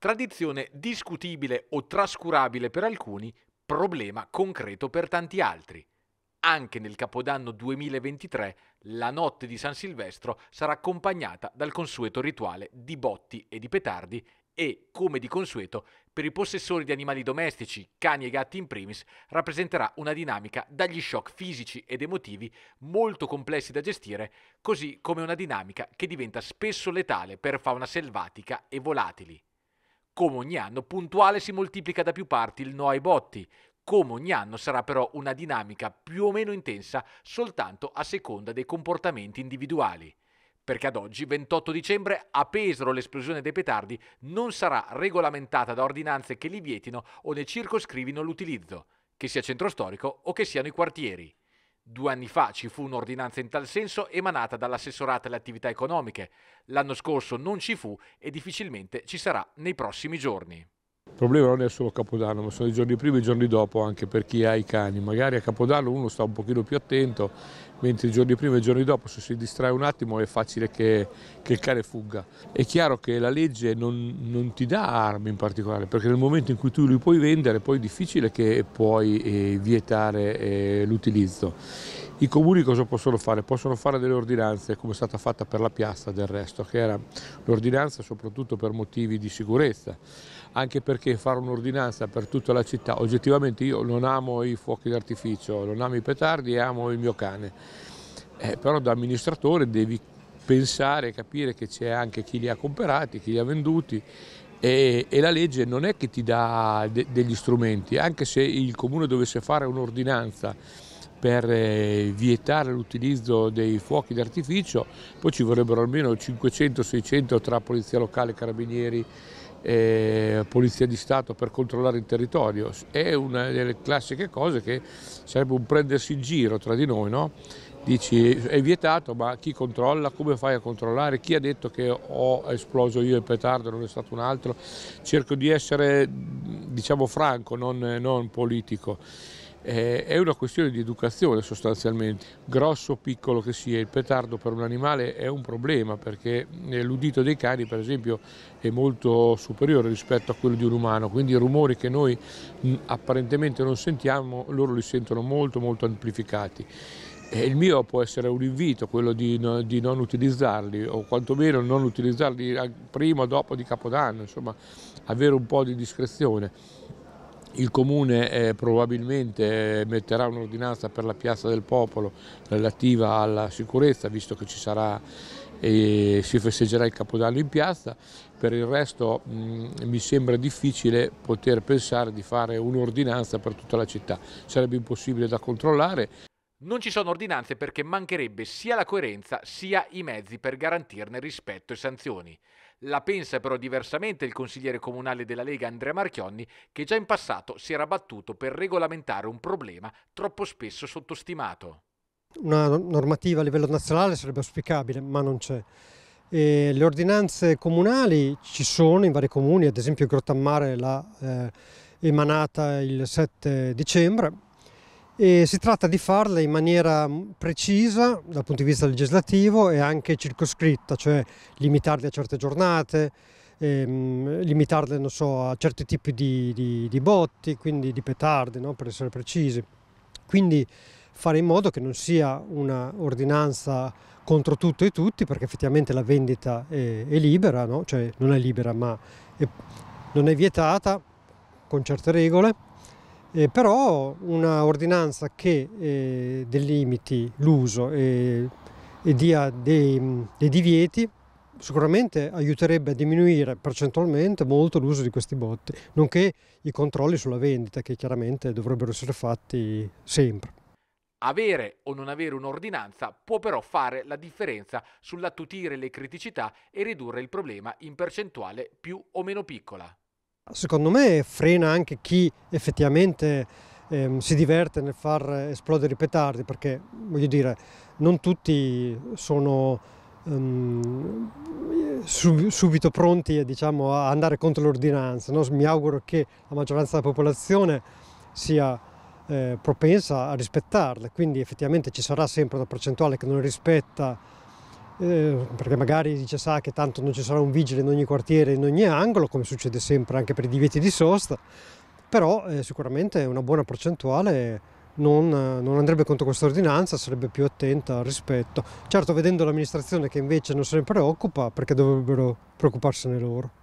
Tradizione discutibile o trascurabile per alcuni, problema concreto per tanti altri. Anche nel Capodanno 2023 la notte di San Silvestro sarà accompagnata dal consueto rituale di botti e di petardi e, come di consueto, per i possessori di animali domestici, cani e gatti in primis, rappresenterà una dinamica dagli shock fisici ed emotivi molto complessi da gestire, così come una dinamica che diventa spesso letale per fauna selvatica e volatili. Come ogni anno, puntuale si moltiplica da più parti il no ai botti. Come ogni anno sarà però una dinamica più o meno intensa soltanto a seconda dei comportamenti individuali perché ad oggi, 28 dicembre, a Pesaro l'esplosione dei petardi non sarà regolamentata da ordinanze che li vietino o ne circoscrivino l'utilizzo, che sia centro storico o che siano i quartieri. Due anni fa ci fu un'ordinanza in tal senso emanata dall'assessorato alle attività economiche. L'anno scorso non ci fu e difficilmente ci sarà nei prossimi giorni. Il problema non è solo Capodanno, ma sono i giorni prima e i giorni dopo anche per chi ha i cani. Magari a Capodanno uno sta un pochino più attento, mentre i giorni prima e i giorni dopo se si distrae un attimo è facile che, che il cane fugga. È chiaro che la legge non, non, ti dà armi in particolare, perché nel momento in cui tu li puoi vendere poi è difficile che puoi eh, vietare eh, l'utilizzo i comuni cosa possono fare? Possono fare delle ordinanze, come è stata fatta per la piazza del resto, che era l'ordinanza soprattutto per motivi di sicurezza, anche perché fare un'ordinanza per tutta la città, oggettivamente io non amo i fuochi d'artificio, non amo i petardi e amo il mio cane, eh, però da amministratore devi pensare e capire che c'è anche chi li ha comprati, chi li ha venduti e, e, la legge non è che ti dà de, degli strumenti, anche se il comune dovesse fare un'ordinanza per eh, vietare l'utilizzo dei fuochi d'artificio, poi ci vorrebbero almeno 500-600 tra polizia locale, carabinieri, eh, polizia di Stato per controllare il territorio. È una delle classiche cose che sarebbe un prendersi in giro tra di noi, no? Dici è vietato, ma chi controlla? Come fai a controllare? Chi ha detto che ho esploso io il petardo, non è stato un altro? Cerco di essere, diciamo, franco, non, non politico. Eh, è una questione di educazione sostanzialmente. Grosso o piccolo che sia, il petardo per un animale è un problema perché eh, l'udito dei cani per esempio è molto superiore rispetto a quello di un umano, quindi i rumori che noi mm, apparentemente non sentiamo loro li sentono molto molto amplificati. E eh, il mio può essere un invito, quello di, no, di, non utilizzarli o quantomeno non utilizzarli prima o dopo di Capodanno, insomma avere un po' di discrezione il Comune eh, probabilmente eh, metterà un'ordinanza per la Piazza del Popolo relativa alla sicurezza, visto che ci sarà e si festeggerà il Capodanno in piazza, per il resto mh, mi sembra difficile poter pensare di fare un'ordinanza per tutta la città, sarebbe impossibile da controllare. Non ci sono ordinanze perché mancherebbe sia la coerenza sia i mezzi per garantirne rispetto e sanzioni. La pensa però diversamente il consigliere comunale della Lega Andrea Marchionni, che già in passato si era battuto per regolamentare un problema troppo spesso sottostimato. Una normativa a livello nazionale sarebbe auspicabile, ma non c'è. E le ordinanze comunali ci sono in vari comuni, ad esempio Grottammare l'ha eh, emanata il 7 dicembre, e si tratta di farle in maniera mm, precisa dal punto di vista legislativo e anche circoscritta, cioè limitarle a certe giornate, ehm, limitarle so, a certi tipi di, di, di, botti, quindi di petarde, no? per essere precisi. Quindi fare in modo che non sia un'ordinanza contro tutto e tutti, perché effettivamente la vendita è, è libera, no? cioè non è libera ma è, non è vietata con certe regole eh, però una ordinanza che eh, delimiti l'uso e, e, dia dei, dei, divieti sicuramente aiuterebbe a diminuire percentualmente molto l'uso di questi botti, nonché i controlli sulla vendita che chiaramente dovrebbero essere fatti sempre. Avere o non avere un'ordinanza può però fare la differenza sull'attutire le criticità e ridurre il problema in percentuale più o meno piccola. Secondo me frena anche chi effettivamente ehm, si diverte nel far esplodere i petardi perché voglio dire non tutti sono ehm, sub subito pronti diciamo, a andare contro l'ordinanza. No? Mi auguro che la maggioranza della popolazione sia eh, propensa a rispettarle, quindi effettivamente ci sarà sempre una percentuale che non rispetta eh, perché magari dice sa che tanto non ci sarà un vigile in ogni quartiere, in ogni angolo, come succede sempre anche per i divieti di sosta, però eh, sicuramente una buona percentuale non, non andrebbe contro questa ordinanza, sarebbe più attenta al rispetto. Certo vedendo l'amministrazione che invece non se ne preoccupa, perché dovrebbero preoccuparsene loro.